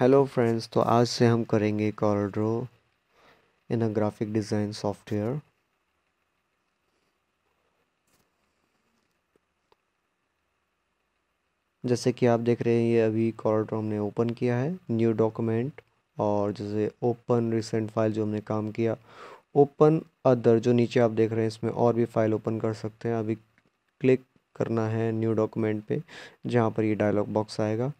hello friends तो आज से हम करेंगे CorelDRAW in a graphic design software जैसे कि आप देख रहे हैं ये अभी कॉर्ड्रो हमने ओपन किया है न्यू डॉक्यूमेंट और जैसे ओपन रिसेंट फाइल जो हमने काम किया ओपन अदर जो नीचे आप देख रहे हैं इसमें और भी फाइल ओपन कर सकते हैं अभी क्लिक करना है न्यू डॉक्यूमेंट पे जहाँ पर ये डायलॉग बॉक्स आएगा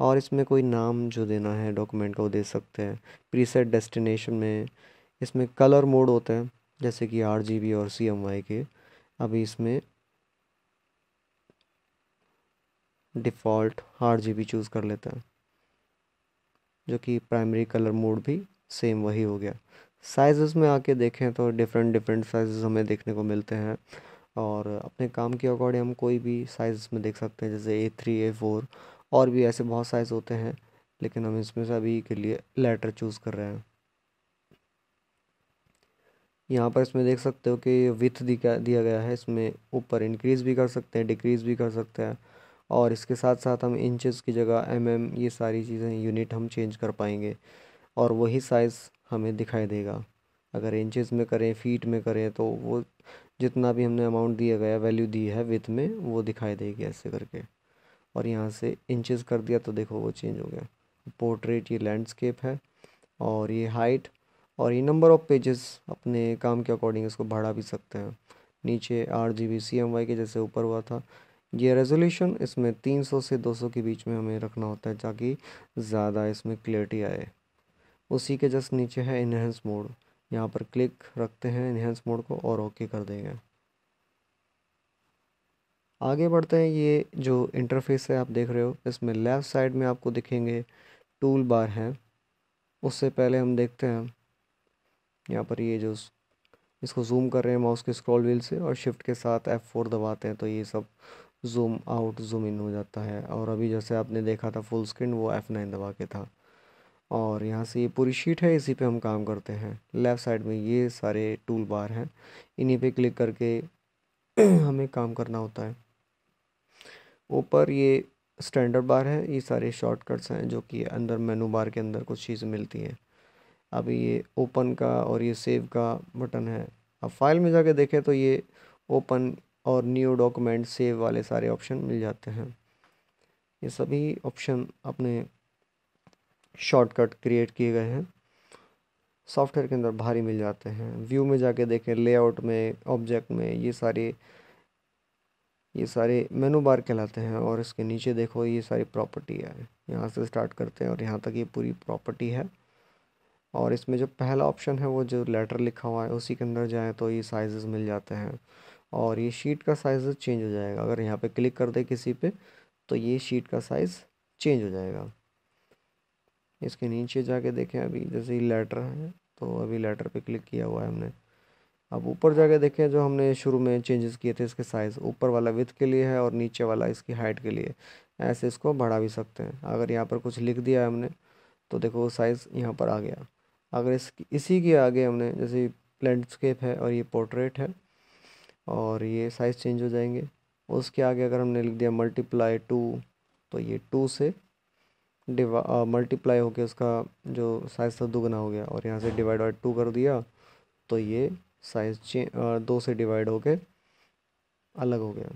और इसमें कोई नाम जो देना है डॉक्यूमेंट का वो दे सकते हैं प्रीसेट डेस्टिनेशन में इसमें कलर मोड होते हैं जैसे कि आर और सी के अभी इसमें डिफ़ॉल्ट आर जी चूज़ कर लेते हैं जो कि प्राइमरी कलर मोड भी सेम वही हो गया साइज़ में आके देखें तो डिफरेंट डिफरेंट साइज़ हमें देखने को मिलते हैं और अपने काम के अकॉर्डिंग हम कोई भी साइज़ में देख सकते हैं जैसे ए थ्री ए फोर और भी ऐसे बहुत साइज होते हैं लेकिन हम इसमें से अभी के लिए लेटर चूज़ कर रहे हैं यहाँ पर इसमें देख सकते हो कि विथ दिया गया है इसमें ऊपर इंक्रीज़ भी कर सकते हैं डिक्रीज़ भी कर सकते हैं और इसके साथ साथ हम इंचेस की जगह एम mm, ये सारी चीज़ें यूनिट हम चेंज कर पाएंगे और वही साइज़ हमें दिखाई देगा अगर इंचेस में करें फीट में करें तो वो जितना भी हमने अमाउंट दिया गया वैल्यू दी है विथ में वो दिखाई देगी ऐसे करके और यहाँ से इंचेस कर दिया तो देखो वो चेंज हो गया पोर्ट्रेट ये लैंडस्केप है और ये हाइट और ये नंबर ऑफ़ पेजेस अपने काम के अकॉर्डिंग इसको बढ़ा भी सकते हैं नीचे आठ G B C M Y K जैसे ऊपर हुआ था ये रेजोल्यूशन इसमें तीन सौ से दो सौ के बीच में हमें रखना होता है ताकि ज़्यादा इसमें क्लियरिटी आए उसी के जस्ट नीचे है इन्हेंस मोड यहाँ पर क्लिक रखते हैं इन्हेंस मोड को और ओके कर देंगे आगे बढ़ते हैं ये जो इंटरफेस है आप देख रहे हो इसमें लेफ़्ट साइड में आपको दिखेंगे टूल बार हैं उससे पहले हम देखते हैं यहाँ पर ये जो इसको जूम कर रहे हैं माउस के स्क्रॉल व्हील से और शिफ्ट के साथ एफ़ फोर दबाते हैं तो ये सब जूम आउट जूम इन हो जाता है और अभी जैसे आपने देखा था फुल स्क्रीन वो एफ़ नाइन दबा के था और यहाँ से ये पूरी शीट है इसी पे हम काम करते हैं लेफ़्ट साइड में ये सारे टूल बार हैं इन्हीं पे क्लिक करके हमें काम करना होता है ऊपर ये स्टैंडर्ड बार है ये सारे शॉर्टकट्स हैं जो कि अंदर मेनू बार के अंदर कुछ चीज़ें मिलती हैं अब ये ओपन का और ये सेव का बटन है अब फाइल में जाके देखें तो ये ओपन और न्यू डॉक्यूमेंट सेव वाले सारे ऑप्शन मिल जाते हैं ये सभी ऑप्शन अपने शॉर्टकट क्रिएट किए गए हैं सॉफ्टवेयर के अंदर भारी मिल जाते हैं व्यू में जाके देखें लेआउट में ऑब्जेक्ट में ये सारे ये सारे मेनू बार कहलाते हैं और इसके नीचे देखो ये सारी प्रॉपर्टी है यहाँ से स्टार्ट करते हैं और यहाँ तक ये पूरी प्रॉपर्टी है और इसमें जो पहला ऑप्शन है वो जो लेटर लिखा हुआ है उसी के अंदर जाएँ तो ये साइज़ मिल जाते हैं और ये शीट का साइज़ चेंज हो जाएगा अगर यहाँ पे क्लिक कर दे किसी पे तो ये शीट का साइज़ चेंज हो जाएगा इसके नीचे जाके देखें अभी जैसे ये लेटर है तो अभी लेटर पे क्लिक किया हुआ है हमने अब ऊपर जाके देखें जो हमने शुरू में चेंजेस किए थे इसके साइज़ ऊपर वाला विथ के लिए है और नीचे वाला इसकी हाइट के लिए ऐसे इसको बढ़ा भी सकते हैं अगर यहाँ पर कुछ लिख दिया हमने तो देखो वो साइज़ यहाँ पर आ गया अगर इस इसी के आगे हमने जैसे लैंडस्केप है और ये पोर्ट्रेट है और ये साइज़ चेंज हो जाएंगे उसके आगे अगर हमने लिख दिया मल्टीप्लाई टू तो ये टू से डिवा मल्टीप्लाई होके उसका जो साइज़ था दुगना हो गया और यहाँ से डिवाइड बाई टू कर दिया तो ये साइज दो से डिवाइड के अलग हो गया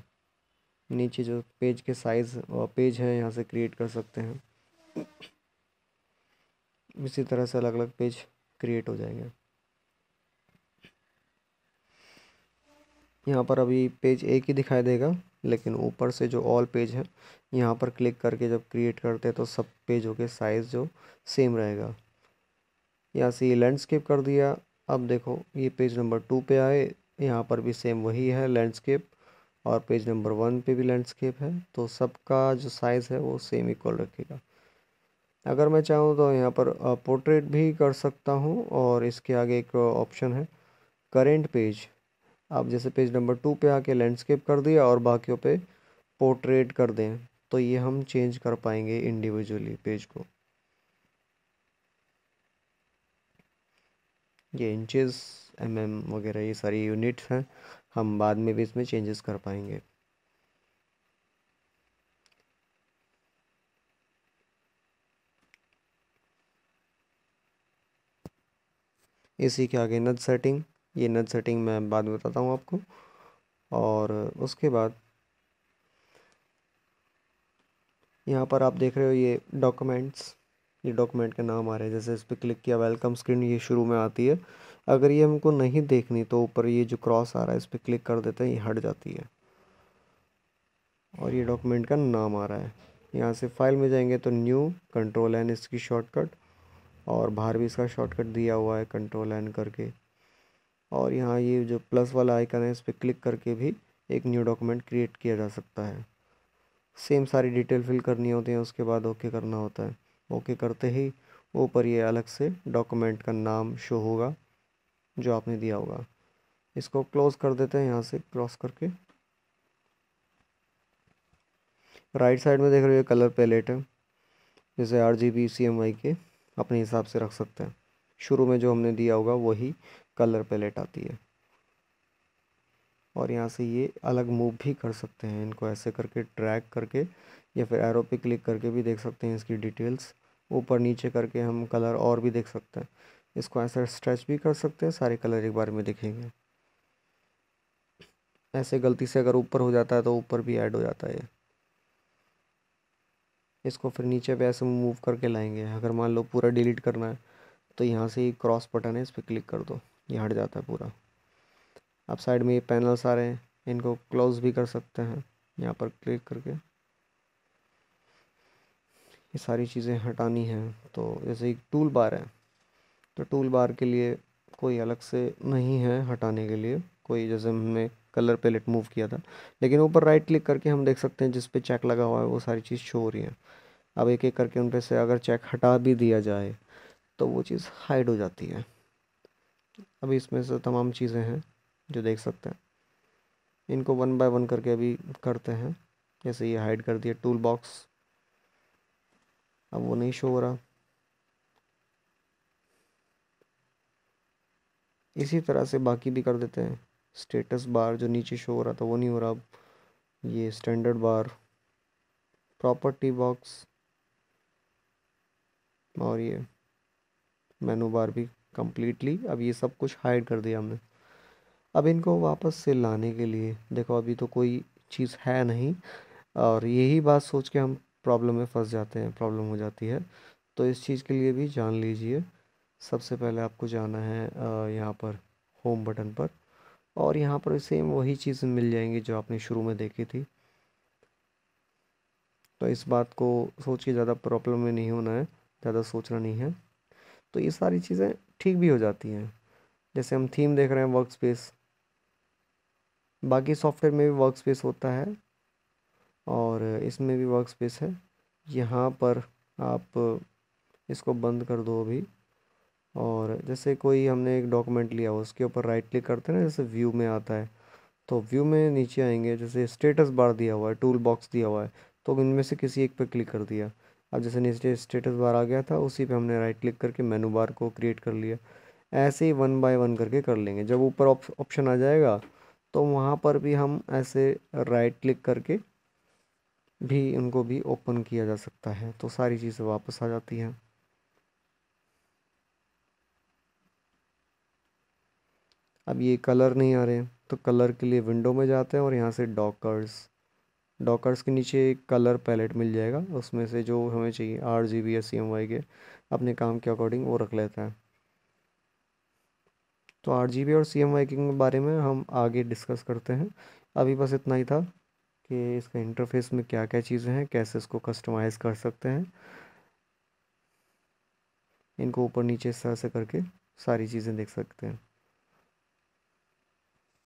नीचे जो पेज के साइज़ और पेज हैं यहाँ से क्रिएट कर सकते हैं इसी तरह से अलग अलग पेज क्रिएट हो जाएंगे यहाँ पर अभी पेज एक ही दिखाई देगा लेकिन ऊपर से जो ऑल पेज है यहाँ पर क्लिक करके जब क्रिएट करते हैं तो सब पेजों के साइज़ जो सेम रहेगा यहाँ से लैंडस्केप कर दिया अब देखो ये पेज नंबर टू पे आए यहाँ पर भी सेम वही है लैंडस्केप और पेज नंबर वन पे भी लैंडस्केप है तो सबका जो साइज़ है वो सेम इक्वल रखेगा अगर मैं चाहूँ तो यहाँ पर पोर्ट्रेट भी कर सकता हूँ और इसके आगे एक ऑप्शन है करेंट पेज आप जैसे पेज नंबर टू पे आके लैंडस्केप कर दिया और बाकियों पे पोर्ट्रेट कर दें तो ये हम चेंज कर पाएंगे इंडिविजुअली पेज को ये इंचेस एमएम mm वगैरह ये सारी यूनिट्स हैं हम बाद में भी इसमें चेंजेस कर पाएंगे इसी के आगे नट सेटिंग ये नट सेटिंग मैं बाद में बताता हूँ आपको और उसके बाद यहाँ पर आप देख रहे हो ये डॉक्यूमेंट्स ये डॉक्यूमेंट के नाम आ रहे हैं जैसे इस पर क्लिक किया वेलकम स्क्रीन ये शुरू में आती है अगर ये हमको नहीं देखनी तो ऊपर ये जो क्रॉस आ रहा है इस पर क्लिक कर देते हैं ये हट जाती है और ये डॉक्यूमेंट का नाम आ रहा है यहाँ से फाइल में जाएंगे तो न्यू कंट्रोल एन इसकी शॉर्टकट और बाहर भी इसका शॉर्टकट दिया हुआ है कंट्रोल एन करके और यहाँ ये जो प्लस वाला आइकन है इस पर क्लिक करके भी एक न्यू डॉक्यूमेंट क्रिएट किया जा सकता है सेम सारी डिटेल फिल करनी होती है उसके बाद ओके करना होता है ओके करते ही ऊपर ये अलग से डॉक्यूमेंट का नाम शो होगा जो आपने दिया होगा इसको क्लोज़ कर देते हैं यहाँ से क्रॉस करके राइट साइड में देख रहे हो कलर पैलेट है जैसे R G B C M Y K अपने हिसाब से रख सकते हैं शुरू में जो हमने दिया होगा वही कलर पैलेट आती है और यहाँ से ये अलग मूव भी कर सकते हैं इनको ऐसे करके ट्रैक करके या फिर एरो पे क्लिक करके भी देख सकते हैं इसकी डिटेल्स ऊपर नीचे करके हम कलर और भी देख सकते हैं इसको ऐसे स्ट्रेच भी कर सकते हैं सारे कलर एक बार में दिखेंगे ऐसे गलती से अगर ऊपर हो जाता है तो ऊपर भी ऐड हो जाता है इसको फिर नीचे पे ऐसे मूव करके लाएंगे अगर मान लो पूरा डिलीट करना है तो यहाँ से क्रॉस बटन है इस पर क्लिक कर दो ये हट जाता है पूरा आप साइड में ये पैनल्स आ रहे हैं इनको क्लोज भी कर सकते हैं यहाँ पर क्लिक करके ये सारी चीज़ें हटानी हैं तो जैसे एक टूल बार है तो टूल बार के लिए कोई अलग से नहीं है हटाने के लिए कोई जैसे हमने कलर पैलेट मूव किया था लेकिन ऊपर राइट क्लिक करके हम देख सकते हैं जिस पे चेक लगा हुआ है वो सारी चीज़ शो हो रही है अब एक एक करके उन पे से अगर चेक हटा भी दिया जाए तो वो चीज़ हाइड हो जाती है अब इसमें से तमाम चीज़ें हैं जो देख सकते हैं इनको वन बाय वन करके अभी करते हैं जैसे ये हाइड कर दिया टूल बॉक्स अब वो नहीं शो हो रहा इसी तरह से बाकी भी कर देते हैं स्टेटस बार जो नीचे शो हो रहा था वो नहीं हो रहा अब ये स्टैंडर्ड बार प्रॉपर्टी बॉक्स और ये मेनू बार भी कम्प्लीटली अब ये सब कुछ हाइड कर दिया हमने अब इनको वापस से लाने के लिए देखो अभी तो कोई चीज़ है नहीं और यही बात सोच के हम प्रॉब्लम में फंस जाते हैं प्रॉब्लम हो जाती है तो इस चीज़ के लिए भी जान लीजिए सबसे पहले आपको जाना है यहाँ पर होम बटन पर और यहाँ पर सेम वही चीज़ मिल जाएंगी जो आपने शुरू में देखी थी तो इस बात को सोच के ज़्यादा प्रॉब्लम में नहीं होना है ज़्यादा सोचना नहीं है तो ये सारी चीज़ें ठीक भी हो जाती हैं जैसे हम थीम देख रहे हैं वर्क स्पेस बाकी सॉफ्टवेयर में भी वर्क स्पेस होता है और इसमें भी वर्क स्पेस है यहाँ पर आप इसको बंद कर दो अभी और जैसे कोई हमने एक डॉक्यूमेंट लिया उसके ऊपर राइट क्लिक करते हैं ना जैसे व्यू में आता है तो व्यू में नीचे आएंगे जैसे स्टेटस बार दिया हुआ है टूल बॉक्स दिया हुआ है तो इनमें से किसी एक पर क्लिक कर दिया अब जैसे नीचे स्टेटस बार आ गया था उसी पे हमने राइट क्लिक करके मेनू बार को क्रिएट कर लिया ऐसे ही वन बाय वन करके कर लेंगे जब ऊपर ऑप्शन आ जाएगा तो वहाँ पर भी हम ऐसे राइट क्लिक करके भी उनको भी ओपन किया जा सकता है तो सारी चीज़ें वापस आ जाती हैं अब ये कलर नहीं आ रहे तो कलर के लिए विंडो में जाते हैं और यहाँ से डॉकर्स डॉकर्स के नीचे एक कलर पैलेट मिल जाएगा उसमें से जो हमें चाहिए आर जी बी या सी एम वाई के अपने काम के अकॉर्डिंग वो रख लेते हैं तो आर जी बी और सी एम वाई के बारे में हम आगे डिस्कस करते हैं अभी बस इतना ही था कि इसका इंटरफेस में क्या क्या चीज़ें हैं कैसे इसको कस्टमाइज़ कर सकते हैं इनको ऊपर नीचे इस तरह से करके सारी चीज़ें देख सकते हैं